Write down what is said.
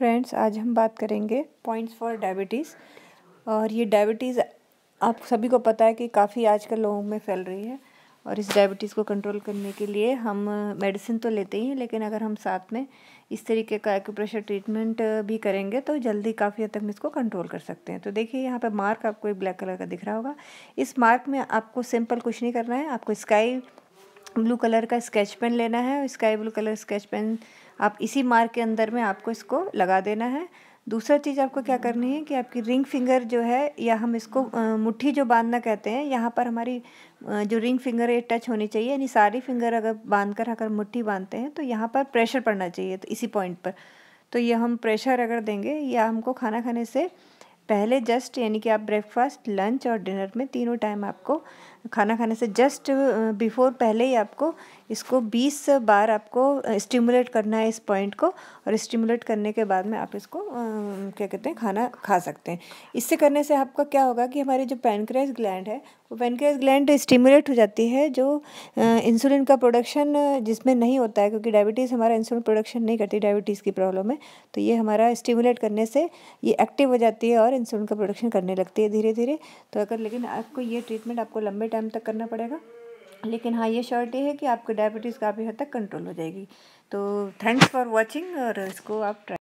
friends आज हम बात करेंगे पॉइंट्स फॉर डायबिटीज़ और ये डायबिटीज़ आप सभी को पता है कि काफ़ी आजकल लोगों में फैल रही है और इस डायबिटीज़ को कंट्रोल करने के लिए हम मेडिसिन तो लेते ही हैं लेकिन अगर हम साथ में इस तरीके का एक्यूप्रेशर ट्रीटमेंट भी करेंगे तो जल्दी काफ़ी हद तक हम इसको कंट्रोल कर सकते हैं तो देखिए यहाँ पे मार्क आपको एक ब्लैक कलर का दिख रहा होगा इस मार्क में आपको सिंपल कुछ नहीं करना है आपको स्काई ब्लू कलर का स्केच पेन लेना है sky blue colour sketch pen आप इसी मार्क के अंदर में आपको इसको लगा देना है दूसरा चीज़ आपको क्या करनी है कि आपकी रिंग फिंगर जो है या हम इसको मुट्ठी जो बांधना कहते हैं यहाँ पर हमारी जो रिंग फिंगर है टच होनी चाहिए यानी सारी फिंगर अगर बांध कर अगर मुट्ठी बांधते हैं तो यहाँ पर प्रेशर पड़ना चाहिए तो इसी पॉइंट पर तो ये हम प्रेशर अगर देंगे या हमको खाना खाने से पहले जस्ट यानी कि आप ब्रेकफास्ट लंच और डिनर में तीनों टाइम आपको खाना खाने से जस्ट बिफोर पहले ही आपको इसको 20 बार आपको स्टिमुलेट करना है इस पॉइंट को और स्टिमुलेट करने के बाद में आप इसको क्या कहते हैं खाना खा सकते हैं इससे करने से आपका क्या होगा कि हमारी जो पैनक्रेस ग्लैंड है वो पैनक्रेस ग्लैंड स्टिमुलेट हो जाती है जो इंसुलिन का प्रोडक्शन जिसमें नहीं होता है क्योंकि डायबिटीज़ हमारा इंसुलिन प्रोडक्शन नहीं करती डायबिटीज़ की प्रॉब्लम है तो ये हमारा स्टिमुलेट करने से ये एक्टिव हो जाती है और इंसुलिन का प्रोडक्शन करने लगती है धीरे धीरे तो अगर लेकिन आपको ये ट्रीटमेंट आपको लंबे टाइम तक करना पड़ेगा लेकिन हाँ ये शॉर्ट ये है कि आपके डायबिटीज़ काफ़ी हद तक कंट्रोल हो जाएगी तो थैंक्स फॉर वॉचिंग और इसको आप ट्राई